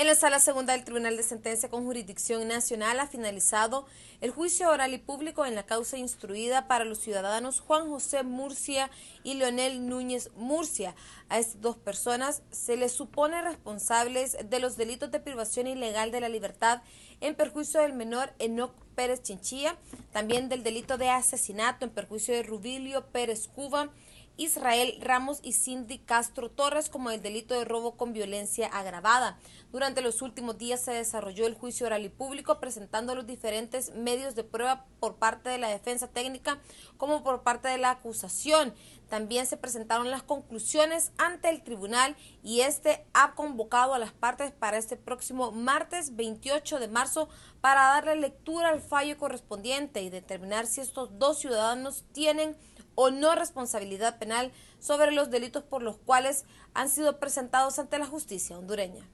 En la sala segunda del Tribunal de Sentencia con Jurisdicción Nacional ha finalizado el juicio oral y público en la causa instruida para los ciudadanos Juan José Murcia y Leonel Núñez Murcia. A estas dos personas se les supone responsables de los delitos de privación ilegal de la libertad en perjuicio del menor Enoc Pérez Chinchilla, también del delito de asesinato en perjuicio de Rubilio Pérez Cuba Israel Ramos y Cindy Castro Torres como el delito de robo con violencia agravada. Durante los últimos días se desarrolló el juicio oral y público presentando los diferentes medios de prueba por parte de la defensa técnica como por parte de la acusación. También se presentaron las conclusiones ante el tribunal y este ha convocado a las partes para este próximo martes 28 de marzo para darle lectura al fallo correspondiente y determinar si estos dos ciudadanos tienen o no responsabilidad penal sobre los delitos por los cuales han sido presentados ante la justicia hondureña.